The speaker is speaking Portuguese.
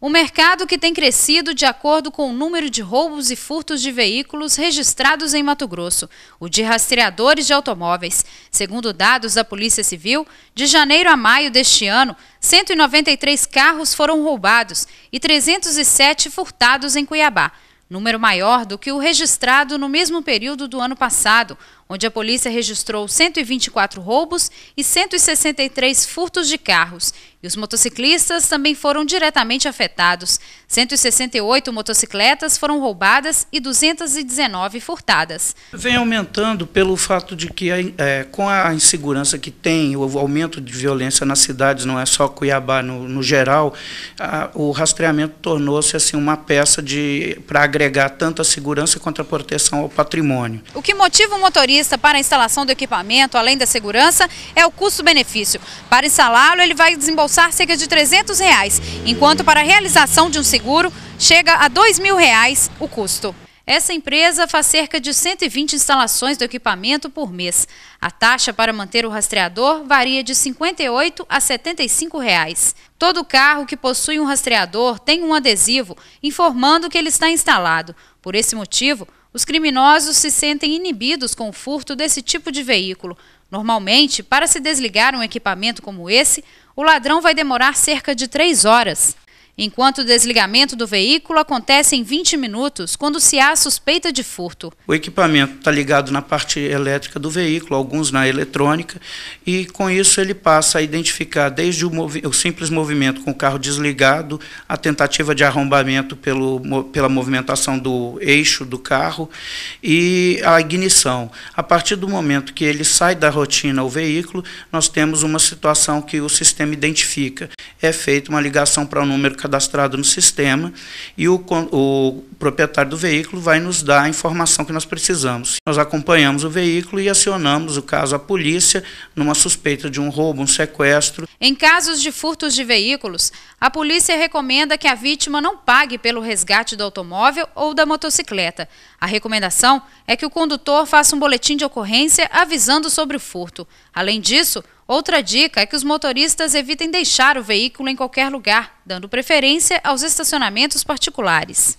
Um mercado que tem crescido de acordo com o número de roubos e furtos de veículos registrados em Mato Grosso, o de rastreadores de automóveis. Segundo dados da Polícia Civil, de janeiro a maio deste ano, 193 carros foram roubados e 307 furtados em Cuiabá, número maior do que o registrado no mesmo período do ano passado, onde a polícia registrou 124 roubos e 163 furtos de carros. E os motociclistas também foram diretamente afetados. 168 motocicletas foram roubadas e 219 furtadas. Vem aumentando pelo fato de que, é, com a insegurança que tem, o aumento de violência nas cidades, não é só Cuiabá no, no geral, a, o rastreamento tornou-se assim, uma peça para agregar tanto a segurança quanto a proteção ao patrimônio. O que motiva o motorista? vista para a instalação do equipamento, além da segurança, é o custo-benefício. Para instalá-lo, ele vai desembolsar cerca de 300 reais, enquanto para a realização de um seguro, chega a 2 mil reais o custo. Essa empresa faz cerca de 120 instalações do equipamento por mês. A taxa para manter o rastreador varia de R$ 58 a R$ 75. Reais. Todo carro que possui um rastreador tem um adesivo informando que ele está instalado. Por esse motivo, os criminosos se sentem inibidos com o furto desse tipo de veículo. Normalmente, para se desligar um equipamento como esse, o ladrão vai demorar cerca de três horas enquanto o desligamento do veículo acontece em 20 minutos, quando se há suspeita de furto. O equipamento está ligado na parte elétrica do veículo, alguns na eletrônica, e com isso ele passa a identificar desde o, movi o simples movimento com o carro desligado, a tentativa de arrombamento pelo, pela movimentação do eixo do carro e a ignição. A partir do momento que ele sai da rotina o veículo, nós temos uma situação que o sistema identifica. É feita uma ligação para o número 14 cadastrado no sistema e o, o proprietário do veículo vai nos dar a informação que nós precisamos. Nós acompanhamos o veículo e acionamos o caso à polícia numa suspeita de um roubo, um sequestro. Em casos de furtos de veículos, a polícia recomenda que a vítima não pague pelo resgate do automóvel ou da motocicleta. A recomendação é que o condutor faça um boletim de ocorrência avisando sobre o furto. Além disso, Outra dica é que os motoristas evitem deixar o veículo em qualquer lugar, dando preferência aos estacionamentos particulares.